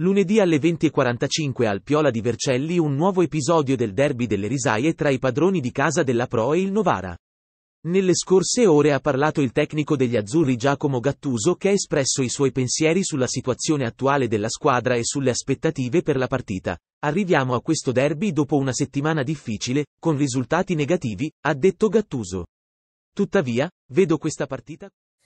Lunedì alle 20.45 al Piola di Vercelli un nuovo episodio del derby delle risaie tra i padroni di casa della Pro e il Novara. Nelle scorse ore ha parlato il tecnico degli azzurri Giacomo Gattuso che ha espresso i suoi pensieri sulla situazione attuale della squadra e sulle aspettative per la partita. Arriviamo a questo derby dopo una settimana difficile, con risultati negativi, ha detto Gattuso. Tuttavia, vedo questa partita